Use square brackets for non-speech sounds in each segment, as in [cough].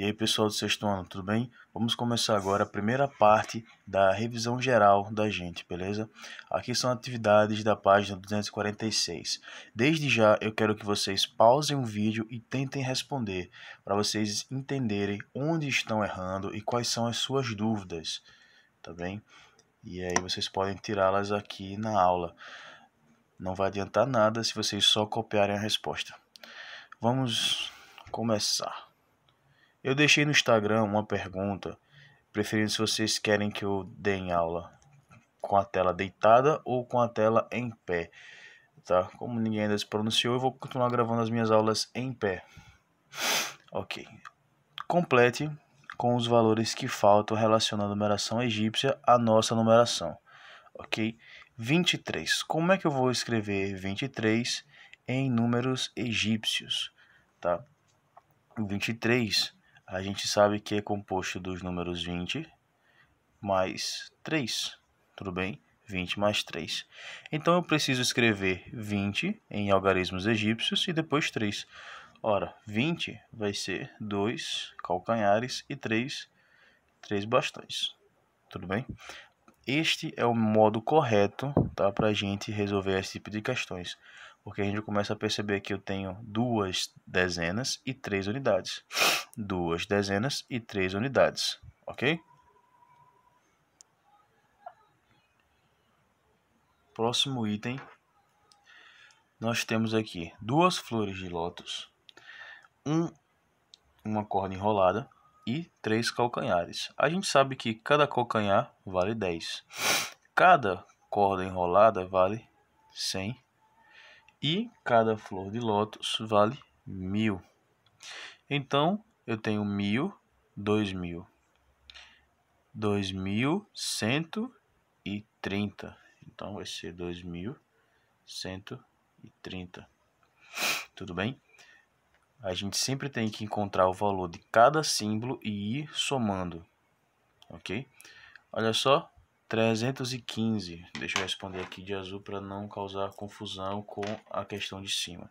E aí, pessoal do sexto ano, tudo bem? Vamos começar agora a primeira parte da revisão geral da gente, beleza? Aqui são atividades da página 246. Desde já, eu quero que vocês pausem o vídeo e tentem responder, para vocês entenderem onde estão errando e quais são as suas dúvidas, tá bem? E aí vocês podem tirá-las aqui na aula. Não vai adiantar nada se vocês só copiarem a resposta. Vamos começar. Eu deixei no Instagram uma pergunta, preferindo se vocês querem que eu dê em aula com a tela deitada ou com a tela em pé. Tá? Como ninguém ainda se pronunciou, eu vou continuar gravando as minhas aulas em pé. Ok. Complete com os valores que faltam relacionando a numeração egípcia à nossa numeração. Ok? 23. Como é que eu vou escrever 23 em números egípcios? Tá? 23 a gente sabe que é composto dos números 20 mais 3, tudo bem? 20 mais 3. Então, eu preciso escrever 20 em algarismos egípcios e depois 3. Ora, 20 vai ser 2 calcanhares e 3, 3 bastões. Tudo bem? Este é o modo correto tá, para a gente resolver esse tipo de questões. Porque a gente começa a perceber que eu tenho duas dezenas e três unidades duas dezenas e três unidades, ok? Próximo item, nós temos aqui duas flores de lótus, um, uma corda enrolada e três calcanhares. A gente sabe que cada calcanhar vale 10, cada corda enrolada vale 100 e cada flor de lótus vale mil. Então, eu tenho mil, dois mil, dois mil cento e trinta. Então vai ser dois mil cento e trinta. Tudo bem? A gente sempre tem que encontrar o valor de cada símbolo e ir somando, ok? Olha só, 315. Deixa eu responder aqui de azul para não causar confusão com a questão de cima.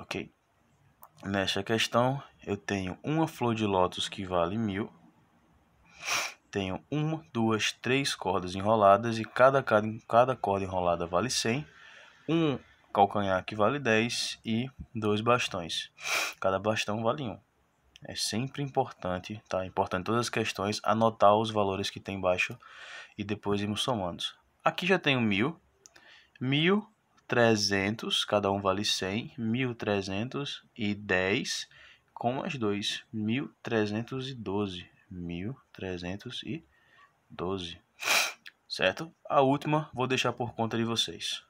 Ok. Nesta questão, eu tenho uma flor de lótus que vale mil. Tenho uma, duas, três cordas enroladas e cada, cada, cada corda enrolada vale 100. Um calcanhar que vale 10 e dois bastões. Cada bastão vale 1. Um. É sempre importante, tá? É importante todas as questões, anotar os valores que tem embaixo e depois irmos somando. Aqui já tenho mil. Mil 300, cada um vale 100, 1310, com mais 2, 1312, 1312, certo? A última vou deixar por conta de vocês.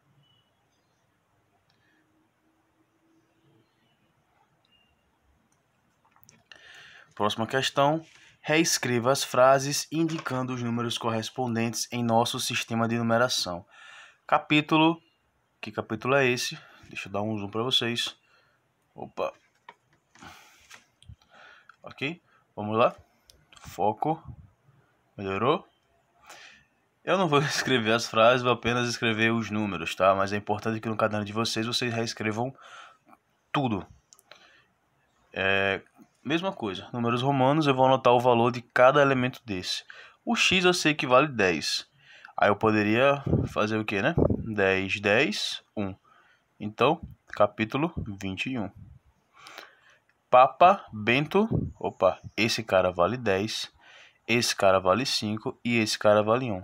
Próxima questão, reescreva as frases indicando os números correspondentes em nosso sistema de numeração. Capítulo que capítulo é esse? Deixa eu dar um zoom para vocês. Opa. Ok, vamos lá. Foco. Melhorou? Eu não vou [laughs] escrever as frases, vou apenas escrever os números, tá? Mas é importante que no caderno de vocês, vocês reescrevam tudo. É, mesma coisa, números romanos, eu vou anotar o valor de cada elemento desse. O x eu sei que vale 10. Aí eu poderia fazer o que, né? 10, 10, 1. Então, capítulo 21. Papa Bento, opa, esse cara vale 10, esse cara vale 5 e esse cara vale 1.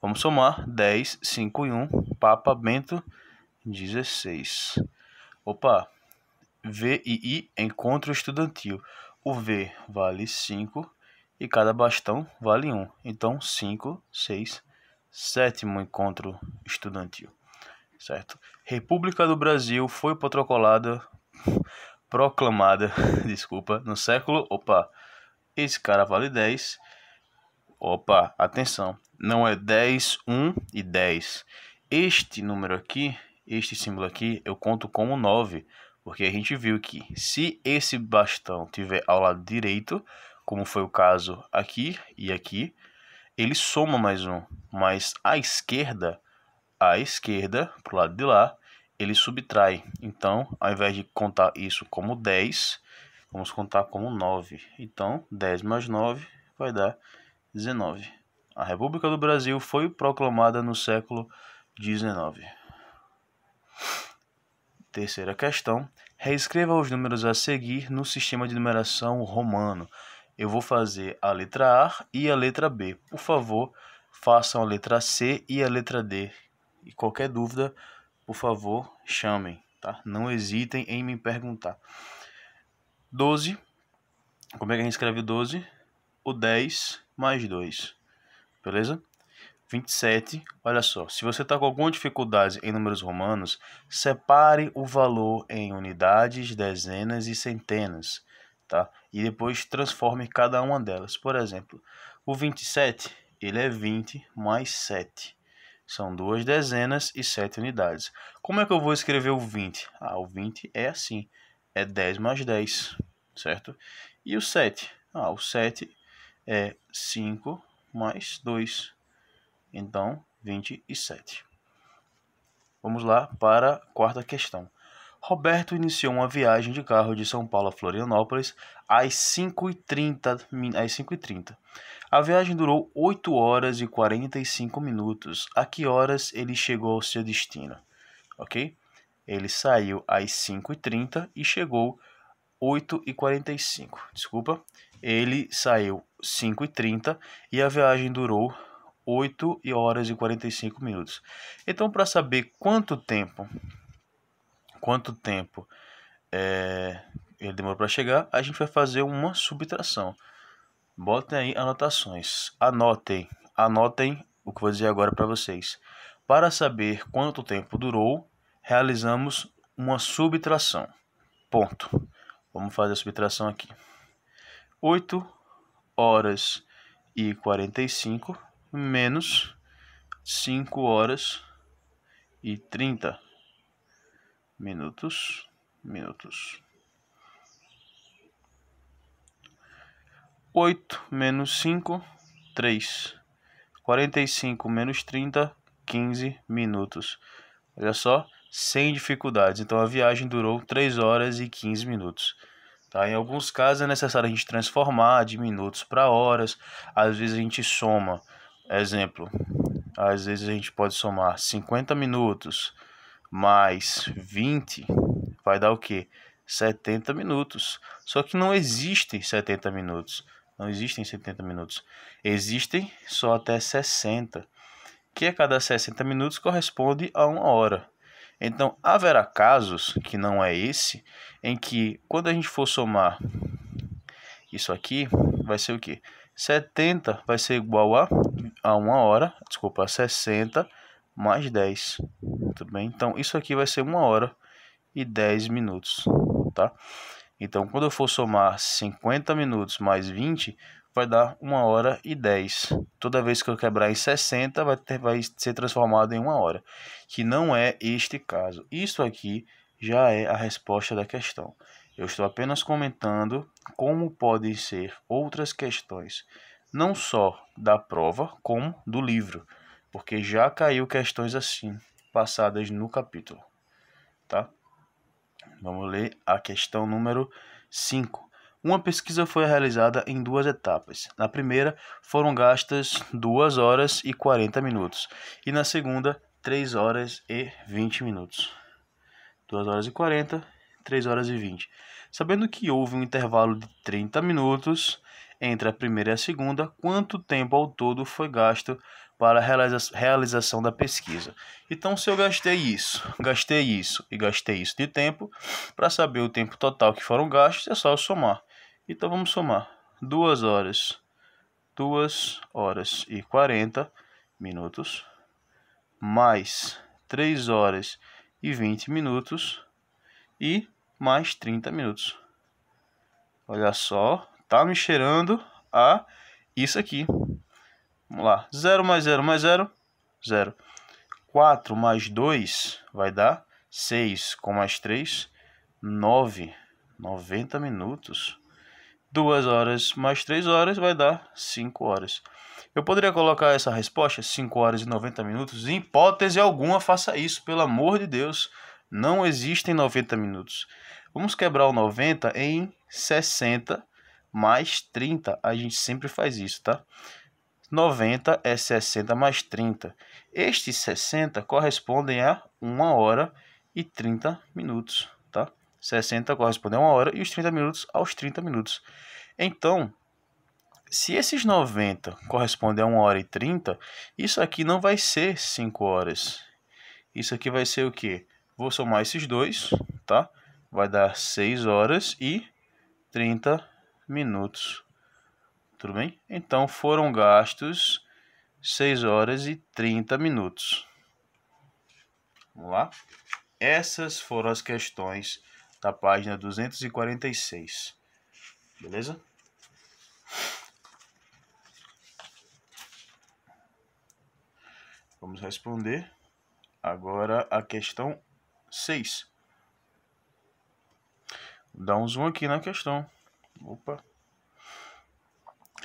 Vamos somar 10, 5 e 1, Papa Bento 16. Opa, V e I, encontro estudantil. O V vale 5 e cada bastão vale 1. Então, 5, 6, sétimo encontro estudantil, certo? República do Brasil foi protocolada, [laughs] proclamada, [laughs] desculpa, no século, opa, esse cara vale 10, opa, atenção, não é 10, 1 e 10. Este número aqui, este símbolo aqui, eu conto como 9, porque a gente viu que se esse bastão tiver ao lado direito, como foi o caso aqui e aqui, ele soma mais um, mas à esquerda, à esquerda, para o lado de lá, ele subtrai. Então, ao invés de contar isso como 10, vamos contar como 9. Então, 10 mais 9 vai dar 19. A República do Brasil foi proclamada no século XIX. Terceira questão: reescreva os números a seguir no sistema de numeração romano. Eu vou fazer a letra A e a letra B. Por favor, façam a letra C e a letra D. E qualquer dúvida, por favor, chamem, tá? Não hesitem em me perguntar. 12. Como é que a gente escreve 12? O 10 mais 2. Beleza? 27, olha só, se você está com alguma dificuldade em números romanos, separe o valor em unidades, dezenas e centenas tá? E depois transforme cada uma delas. Por exemplo, o 27, ele é 20 mais 7. São duas dezenas e 7 unidades. Como é que eu vou escrever o 20? Ah, o 20 é assim, é 10 mais 10, certo? E o 7? Ah, o 7 é 5 mais 2. Então, 27. Vamos lá para a quarta questão. Roberto iniciou uma viagem de carro de São Paulo a Florianópolis às 5h30. Às 5h30. A viagem durou 8 horas e 45 minutos. A que horas ele chegou ao seu destino? Ok? Ele saiu às 5h30 e chegou 8h45. Desculpa. Ele saiu 5h30 e a viagem durou 8 horas e 45 minutos. Então, para saber quanto tempo quanto tempo é, ele demorou para chegar, a gente vai fazer uma subtração. Botem aí anotações. Anotem, anotem o que eu vou dizer agora para vocês. Para saber quanto tempo durou, realizamos uma subtração. Ponto. Vamos fazer a subtração aqui. 8 horas e 45 menos 5 horas e 30 minutos, minutos. 8 menos 5, 3. 45 menos 30, 15 minutos. Olha só, sem dificuldades. Então a viagem durou 3 horas e 15 minutos. Tá? Em alguns casos é necessário a gente transformar de minutos para horas. Às vezes a gente soma. Exemplo, às vezes a gente pode somar 50 minutos mais 20 vai dar o quê? 70 minutos. Só que não existem 70 minutos. Não existem 70 minutos. Existem só até 60. Que a cada 60 minutos corresponde a uma hora. Então, haverá casos, que não é esse, em que quando a gente for somar isso aqui, vai ser o quê? 70 vai ser igual a, a 1 hora, desculpa, a 60 mais 10, tudo tá bem? Então, isso aqui vai ser 1 hora e 10 minutos, tá? Então, quando eu for somar 50 minutos mais 20, vai dar 1 hora e 10. Toda vez que eu quebrar em 60, vai, ter, vai ser transformado em 1 hora, que não é este caso. Isso aqui já é a resposta da questão. Eu estou apenas comentando como podem ser outras questões, não só da prova, como do livro porque já caiu questões assim passadas no capítulo, tá? Vamos ler a questão número 5. Uma pesquisa foi realizada em duas etapas. Na primeira, foram gastas 2 horas e 40 minutos, e na segunda, 3 horas e 20 minutos. 2 horas e 40, 3 horas e 20. Sabendo que houve um intervalo de 30 minutos entre a primeira e a segunda, quanto tempo ao todo foi gasto para a realização da pesquisa. Então, se eu gastei isso, gastei isso e gastei isso de tempo, para saber o tempo total que foram gastos, é só eu somar. Então, vamos somar. 2 horas, 2 horas e 40 minutos, mais 3 horas e 20 minutos e mais 30 minutos. Olha só, tá me cheirando a isso aqui. Vamos lá. 0 mais 0 mais 0, 0. 4 mais 2 vai dar 6 com mais 3, 9. 90 minutos. 2 horas mais 3 horas vai dar 5 horas. Eu poderia colocar essa resposta, 5 horas e 90 minutos, em hipótese alguma faça isso, pelo amor de Deus. Não existem 90 minutos. Vamos quebrar o 90 em 60 mais 30. A gente sempre faz isso, tá? 90 é 60 mais 30. Estes 60 correspondem a 1 hora e 30 minutos, tá? 60 corresponde a 1 hora e os 30 minutos aos 30 minutos. Então, se esses 90 correspondem a 1 hora e 30, isso aqui não vai ser 5 horas. Isso aqui vai ser o quê? Vou somar esses dois, tá? Vai dar 6 horas e 30 minutos. Tudo bem? Então foram gastos 6 horas e 30 minutos. Vamos lá? Essas foram as questões da página 246. Beleza? Vamos responder agora a questão 6. Dá um zoom aqui na questão. Opa!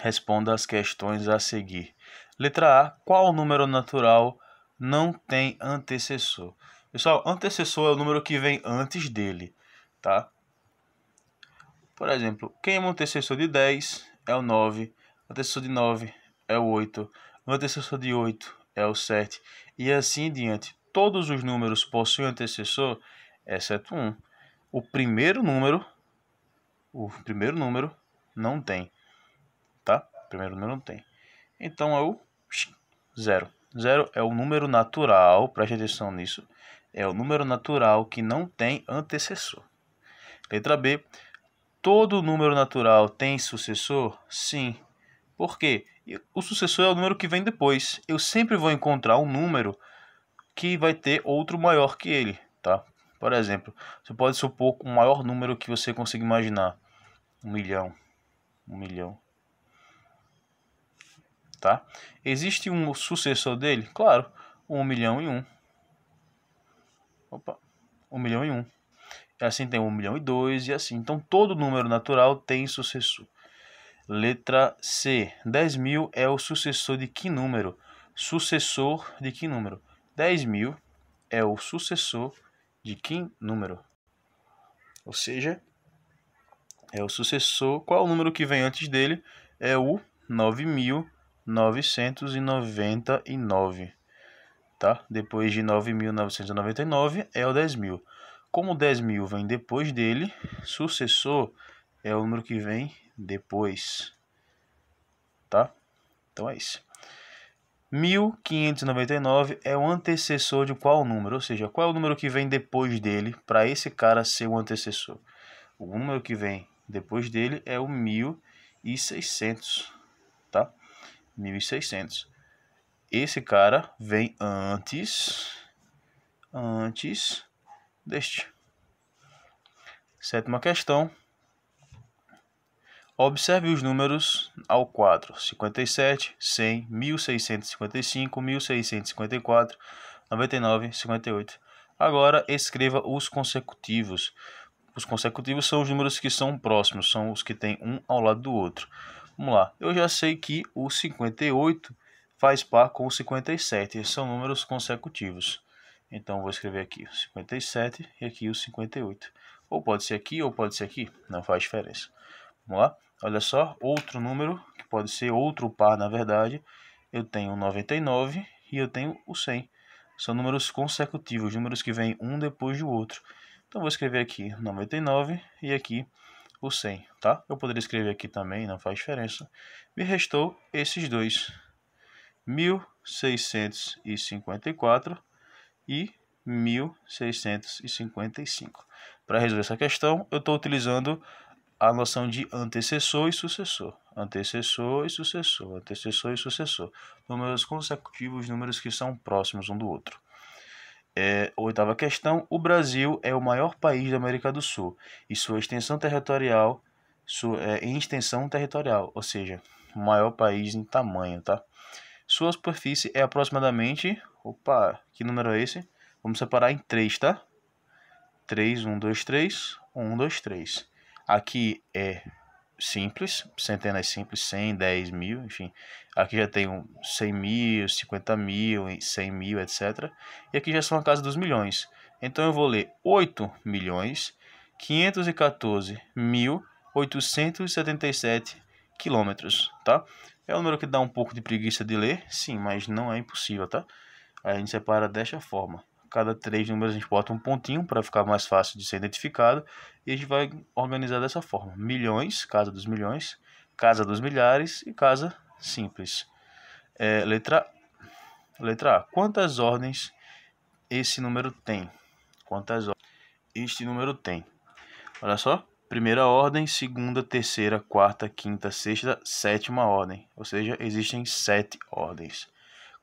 Responda as questões a seguir. Letra A. Qual número natural não tem antecessor? Pessoal, antecessor é o número que vem antes dele, tá? Por exemplo, quem é o antecessor de 10 é o 9, o antecessor de 9 é o 8, o antecessor de 8 é o 7 e assim em diante. Todos os números possuem antecessor, exceto um. O primeiro número, o primeiro número não tem primeiro número não tem. Então é o zero. Zero é o número natural, preste atenção nisso, é o número natural que não tem antecessor. Letra B. Todo número natural tem sucessor? Sim. Por quê? O sucessor é o número que vem depois. Eu sempre vou encontrar um número que vai ter outro maior que ele, tá? Por exemplo, você pode supor o maior número que você consiga imaginar. Um milhão. Um milhão tá? Existe um sucessor dele? Claro, 1 milhão e 1. Opa, 1 milhão e 1. E assim tem 1 milhão e 2 e assim. Então todo número natural tem sucessor. Letra C. 10 mil é o sucessor de que número? Sucessor de que número? 10 mil é o sucessor de que número? Ou seja, é o sucessor. Qual o número que vem antes dele? É o mil 999, tá? Depois de 9.999 é o 10.000. Como 10.000 vem depois dele, sucessor é o número que vem depois, tá? Então é isso. 1599 é o antecessor de qual número? Ou seja, qual é o número que vem depois dele para esse cara ser o antecessor? O número que vem depois dele é o 1600. 1600. Esse cara vem antes antes deste. Sétima questão. Observe os números ao quadro: 57, 100, 1655, 1654, 99, 58. Agora escreva os consecutivos. Os consecutivos são os números que são próximos, são os que têm um ao lado do outro. Vamos lá. Eu já sei que o 58 faz par com o 57. São números consecutivos. Então, vou escrever aqui o 57 e aqui o 58. Ou pode ser aqui ou pode ser aqui. Não faz diferença. Vamos lá. Olha só. Outro número, que pode ser outro par, na verdade. Eu tenho 99 e eu tenho o 100. São números consecutivos, números que vêm um depois do outro. Então, vou escrever aqui 99 e aqui o 100, tá? Eu poderia escrever aqui também, não faz diferença. Me restou esses dois, 1654 e 1655. Para resolver essa questão, eu estou utilizando a noção de antecessor e sucessor. Antecessor e sucessor, antecessor e sucessor. Números consecutivos, números que são próximos um do outro. É, oitava questão: o Brasil é o maior país da América do Sul e sua extensão territorial sua, é, em extensão territorial, ou seja, o maior país em tamanho, tá? Sua superfície é aproximadamente, opa, que número é esse? Vamos separar em 3, tá? 3, 1, 2, 3, 1, 2, 3. Aqui é simples, centenas simples, 100, 10 mil, enfim. Aqui já tem 100 mil, 50 mil, 100 mil, etc. E aqui já são a casa dos milhões. Então eu vou ler 8 milhões 514 mil 877 quilômetros, tá? É um número que dá um pouco de preguiça de ler, sim, mas não é impossível, tá? a gente separa desta forma cada três números a gente bota um pontinho para ficar mais fácil de ser identificado e a gente vai organizar dessa forma: milhões, casa dos milhões, casa dos milhares e casa simples. É, letra, letra A. Quantas ordens esse número tem? Quantas ordens este número tem? Olha só. Primeira ordem, segunda, terceira, quarta, quinta, sexta, sétima ordem. Ou seja, existem sete ordens.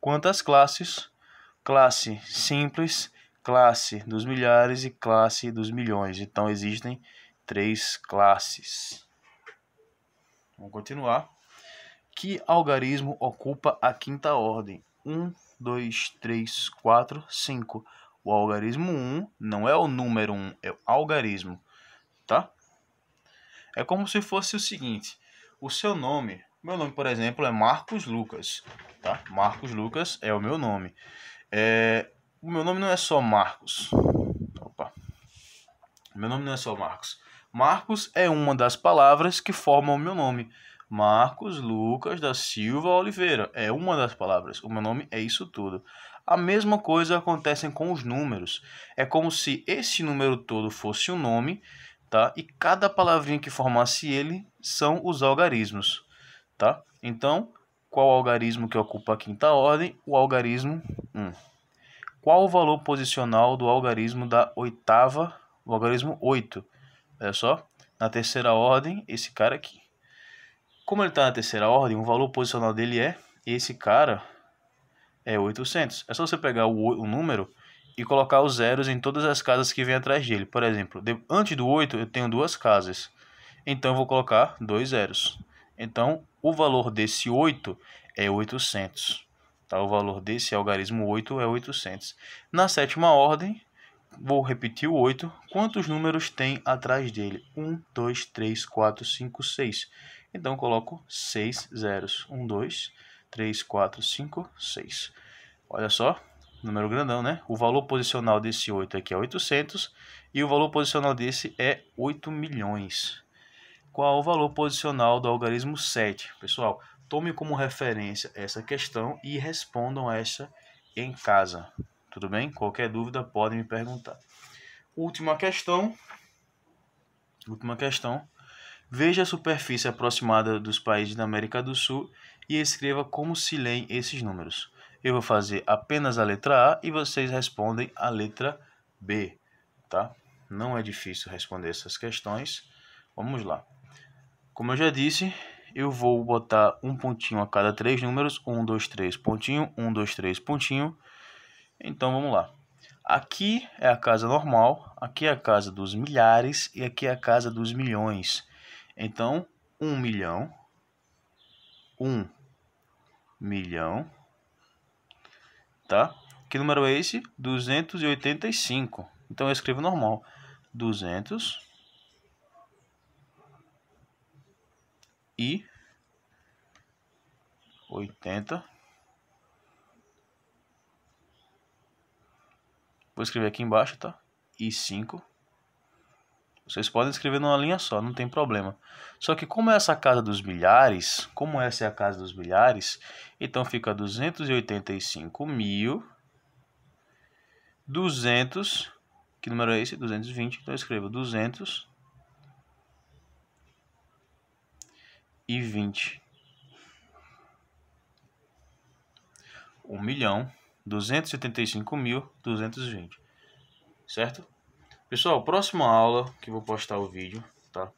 Quantas classes? classe simples, classe dos milhares e classe dos milhões. Então existem três classes. Vamos continuar. Que algarismo ocupa a quinta ordem? 1, 2, 3, 4, 5. O algarismo 1 não é o número 1, é o algarismo, tá? É como se fosse o seguinte, o seu nome, meu nome, por exemplo, é Marcos Lucas, tá? Marcos Lucas é o meu nome. É, o meu nome não é só Marcos. Opa. Meu nome não é só Marcos. Marcos é uma das palavras que formam o meu nome. Marcos Lucas da Silva Oliveira é uma das palavras. O meu nome é isso tudo. A mesma coisa acontece com os números. É como se esse número todo fosse um nome, tá? E cada palavrinha que formasse ele são os algarismos, tá? Então, qual algarismo que ocupa a quinta ordem? O algarismo 1. Hum. Qual o valor posicional do algarismo da oitava, o algarismo 8? Olha só, na terceira ordem, esse cara aqui. Como ele está na terceira ordem, o valor posicional dele é esse cara é 800. É só você pegar o, o número e colocar os zeros em todas as casas que vem atrás dele. Por exemplo, de, antes do 8 eu tenho duas casas. Então eu vou colocar dois zeros. Então o valor desse 8 é 800. Tá? O valor desse algarismo 8 é 800. Na sétima ordem, vou repetir o 8. Quantos números tem atrás dele? 1, 2, 3, 4, 5, 6. Então, coloco 6 zeros. 1, 2, 3, 4, 5, 6. Olha só, número grandão, né? O valor posicional desse 8 aqui é 800 e o valor posicional desse é 8 milhões qual o valor posicional do algarismo 7. Pessoal, tome como referência essa questão e respondam essa em casa. Tudo bem? Qualquer dúvida podem me perguntar. Última questão. Última questão. Veja a superfície aproximada dos países da América do Sul e escreva como se leem esses números. Eu vou fazer apenas a letra A e vocês respondem a letra B, tá? Não é difícil responder essas questões. Vamos lá. Como eu já disse, eu vou botar um pontinho a cada três números. 1, 2, 3, pontinho. 1, 2, 3, pontinho. Então, vamos lá. Aqui é a casa normal, aqui é a casa dos milhares e aqui é a casa dos milhões. Então, 1 um milhão, 1 um milhão, tá? Que número é esse? 285. Então, eu escrevo normal. 200 e oitenta. Vou escrever aqui embaixo, tá? E cinco. Vocês podem escrever numa linha só, não tem problema. Só que como é essa casa dos milhares, como essa é a casa dos milhares, então fica 285 mil 200, que número é esse? 220, então eu escrevo 200 e vinte. Um milhão duzentos e setenta e cinco mil duzentos e vinte. Certo? Pessoal, próxima aula que vou postar o vídeo, tá?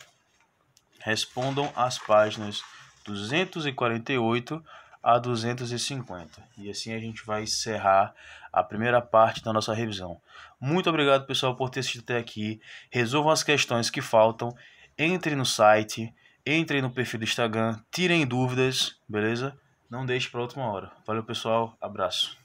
Respondam as páginas 248 a 250. E assim a gente vai encerrar a primeira parte da nossa revisão. Muito obrigado, pessoal, por ter assistido até aqui. Resolvam as questões que faltam. Entre no site, Entrem no perfil do Instagram, tirem dúvidas, beleza? Não deixe para última hora. Valeu, pessoal. Abraço.